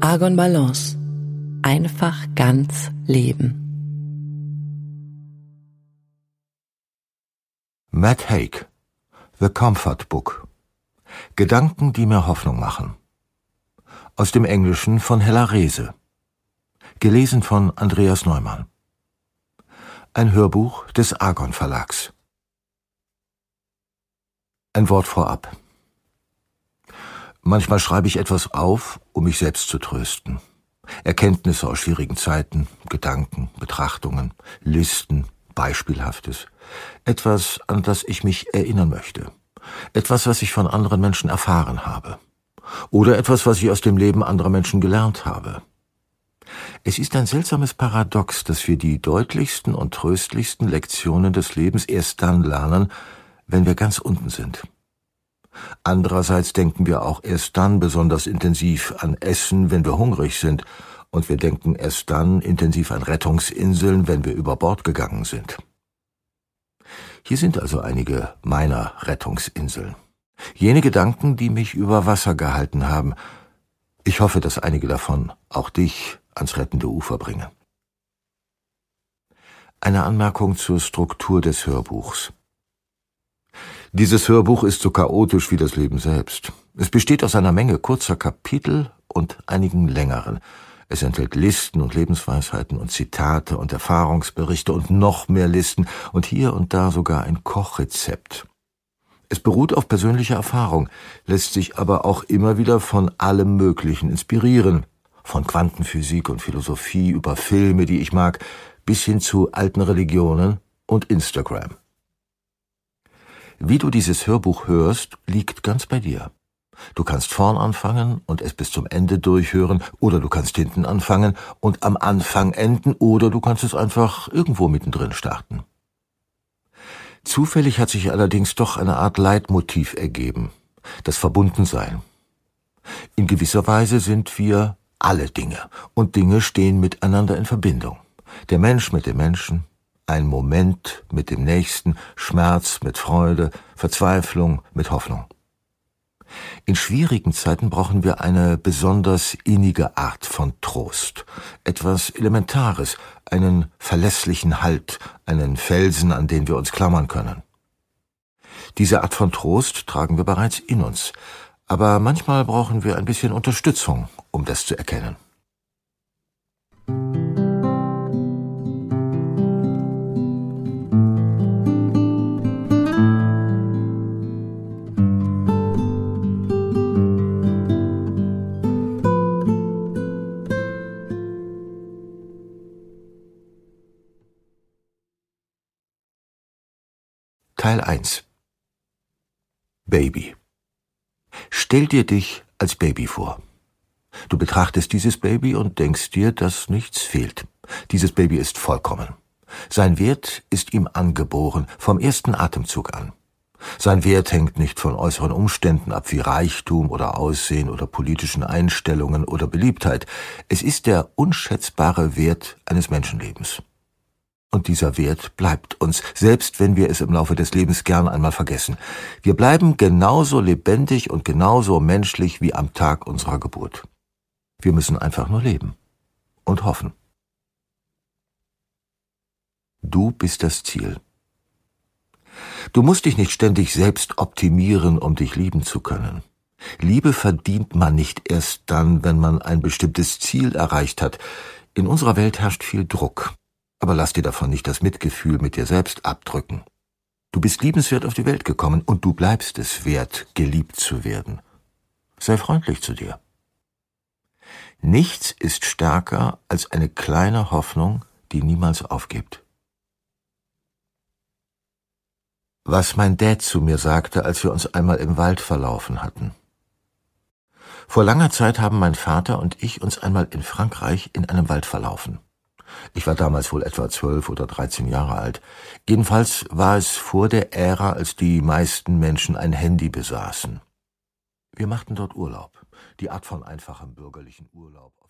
Argon Balance. Einfach ganz leben. Matt Haig The Comfort Book Gedanken, die mir Hoffnung machen. Aus dem Englischen von Hella Rehse. Gelesen von Andreas Neumann. Ein Hörbuch des Argon Verlags. Ein Wort vorab. Manchmal schreibe ich etwas auf, um mich selbst zu trösten. Erkenntnisse aus schwierigen Zeiten, Gedanken, Betrachtungen, Listen, Beispielhaftes. Etwas, an das ich mich erinnern möchte. Etwas, was ich von anderen Menschen erfahren habe. Oder etwas, was ich aus dem Leben anderer Menschen gelernt habe. Es ist ein seltsames Paradox, dass wir die deutlichsten und tröstlichsten Lektionen des Lebens erst dann lernen, wenn wir ganz unten sind. Andererseits denken wir auch erst dann besonders intensiv an Essen, wenn wir hungrig sind, und wir denken erst dann intensiv an Rettungsinseln, wenn wir über Bord gegangen sind. Hier sind also einige meiner Rettungsinseln. Jene Gedanken, die mich über Wasser gehalten haben. Ich hoffe, dass einige davon auch dich ans rettende Ufer bringe. Eine Anmerkung zur Struktur des Hörbuchs. Dieses Hörbuch ist so chaotisch wie das Leben selbst. Es besteht aus einer Menge kurzer Kapitel und einigen längeren. Es enthält Listen und Lebensweisheiten und Zitate und Erfahrungsberichte und noch mehr Listen und hier und da sogar ein Kochrezept. Es beruht auf persönlicher Erfahrung, lässt sich aber auch immer wieder von allem Möglichen inspirieren, von Quantenphysik und Philosophie über Filme, die ich mag, bis hin zu alten Religionen und Instagram. Wie du dieses Hörbuch hörst, liegt ganz bei dir. Du kannst vorn anfangen und es bis zum Ende durchhören, oder du kannst hinten anfangen und am Anfang enden, oder du kannst es einfach irgendwo mittendrin starten. Zufällig hat sich allerdings doch eine Art Leitmotiv ergeben, das Verbundensein. In gewisser Weise sind wir alle Dinge und Dinge stehen miteinander in Verbindung. Der Mensch mit dem Menschen, ein Moment mit dem Nächsten, Schmerz mit Freude, Verzweiflung mit Hoffnung. In schwierigen Zeiten brauchen wir eine besonders innige Art von Trost, etwas Elementares, einen verlässlichen Halt, einen Felsen, an den wir uns klammern können. Diese Art von Trost tragen wir bereits in uns, aber manchmal brauchen wir ein bisschen Unterstützung, um das zu erkennen. Teil 1 Baby Stell dir dich als Baby vor. Du betrachtest dieses Baby und denkst dir, dass nichts fehlt. Dieses Baby ist vollkommen. Sein Wert ist ihm angeboren, vom ersten Atemzug an. Sein Wert hängt nicht von äußeren Umständen ab wie Reichtum oder Aussehen oder politischen Einstellungen oder Beliebtheit. Es ist der unschätzbare Wert eines Menschenlebens. Und dieser Wert bleibt uns, selbst wenn wir es im Laufe des Lebens gern einmal vergessen. Wir bleiben genauso lebendig und genauso menschlich wie am Tag unserer Geburt. Wir müssen einfach nur leben und hoffen. Du bist das Ziel. Du musst dich nicht ständig selbst optimieren, um dich lieben zu können. Liebe verdient man nicht erst dann, wenn man ein bestimmtes Ziel erreicht hat. In unserer Welt herrscht viel Druck. Aber lass dir davon nicht das Mitgefühl mit dir selbst abdrücken. Du bist liebenswert auf die Welt gekommen und du bleibst es wert, geliebt zu werden. Sei freundlich zu dir. Nichts ist stärker als eine kleine Hoffnung, die niemals aufgibt. Was mein Dad zu mir sagte, als wir uns einmal im Wald verlaufen hatten. Vor langer Zeit haben mein Vater und ich uns einmal in Frankreich in einem Wald verlaufen. Ich war damals wohl etwa zwölf oder dreizehn Jahre alt. Jedenfalls war es vor der Ära, als die meisten Menschen ein Handy besaßen. Wir machten dort Urlaub. Die Art von einfachem bürgerlichen Urlaub.